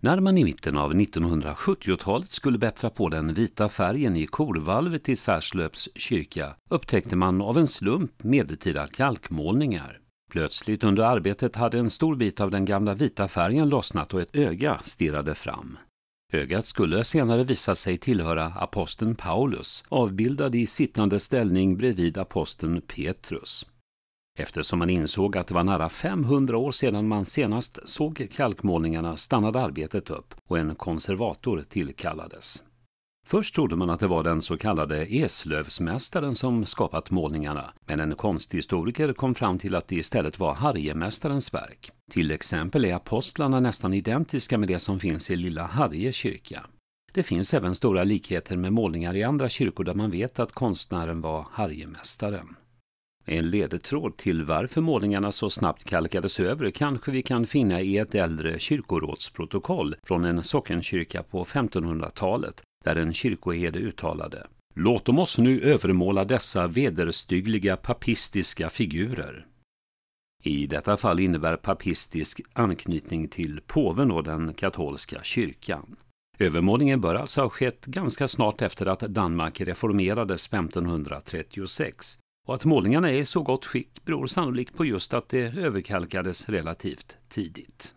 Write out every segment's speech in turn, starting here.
När man i mitten av 1970-talet skulle bättra på den vita färgen i korvalvet i Särslöps kyrka upptäckte man av en slump medeltida kalkmålningar. Plötsligt under arbetet hade en stor bit av den gamla vita färgen lossnat och ett öga stirrade fram. Ögat skulle senare visa sig tillhöra aposteln Paulus, avbildad i sittande ställning bredvid aposteln Petrus. Eftersom man insåg att det var nära 500 år sedan man senast såg kalkmålningarna stannade arbetet upp och en konservator tillkallades. Först trodde man att det var den så kallade Eslövsmästaren som skapat målningarna, men en konsthistoriker kom fram till att det istället var Harjemästarens verk. Till exempel är apostlarna nästan identiska med det som finns i Lilla Harje kyrka. Det finns även stora likheter med målningar i andra kyrkor där man vet att konstnären var Harjemästaren. En ledtråd till varför målningarna så snabbt kalkades över kanske vi kan finna i ett äldre kyrkorådsprotokoll från en sockenkyrka på 1500-talet, där en kyrkoherde uttalade Låt oss nu övermåla dessa vederstyggliga papistiska figurer. I detta fall innebär papistisk anknytning till påven och den katolska kyrkan. Övermålningen bör alltså ha skett ganska snart efter att Danmark reformerades 1536 och att målningarna är i så gott skick beror sannolikt på just att de överkalkades relativt tidigt.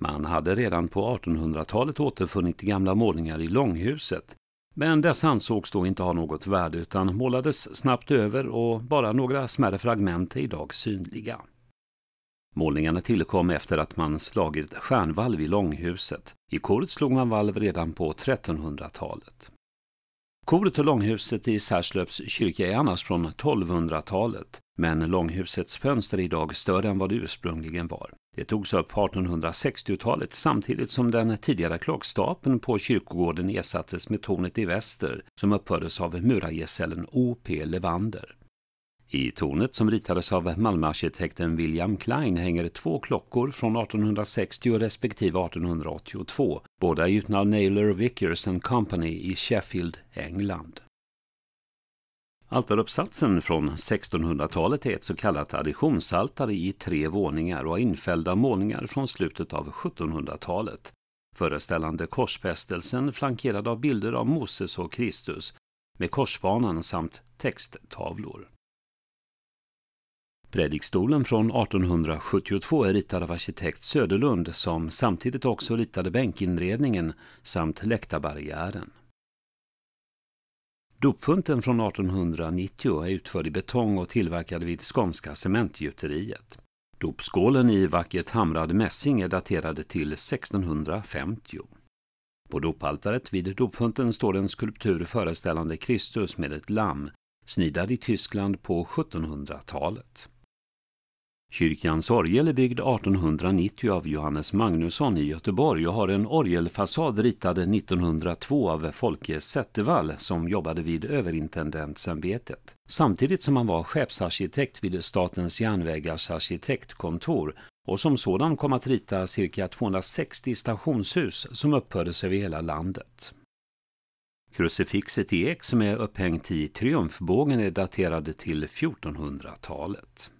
Man hade redan på 1800-talet återfunnit gamla målningar i långhuset, men dessa ansågs då inte ha något värde utan målades snabbt över och bara några smärre fragment är idag synliga. Målningarna tillkom efter att man slagit stjärnvalv i långhuset. I koret slog man valv redan på 1300-talet. Koret och långhuset i Särslövs kyrka är annars från 1200-talet, men långhusets fönster är idag större än vad det ursprungligen var. Det togs upp på 1860-talet samtidigt som den tidigare klockstapeln på kyrkogården ersattes med tornet i väster som uppfördes av murargesällen O.P. Levander. I tornet som ritades av Malmöarkitekten William Klein hänger två klockor från 1860 respektive 1882, båda gjutna av Naylor Vickers and Company i Sheffield, England. Altaruppsatsen från 1600-talet är ett så kallat additionsaltare i tre våningar och har infällda målningar från slutet av 1700-talet, föreställande korsfästelsen flankerad av bilder av Moses och Kristus med korsbanan samt texttavlor. Predikstolen från 1872 är ritad av arkitekt Söderlund som samtidigt också ritade bänkinredningen samt läktarbarriären. Doppunten från 1890 är utförd i betong och tillverkad vid Skånska Cementgjuteriet. Dopskålen i vackert hamrad mässing är daterad till 1650. På dopaltaret vid doppunten står en skulptur föreställande Kristus med ett lamm, snidad i Tyskland på 1700-talet. Kyrkans orgel är byggd 1890 av Johannes Magnusson i Göteborg och har en orgelfasad ritad 1902 av Folke Zettervall som jobbade vid överintendentsämbetet. Samtidigt som han var chefsarkitekt vid Statens järnvägars arkitektkontor och som sådan kom att rita cirka 260 stationshus som uppfördes över hela landet. Krucifixet i ek som är upphängt i triumfbågen är daterade till 1400-talet.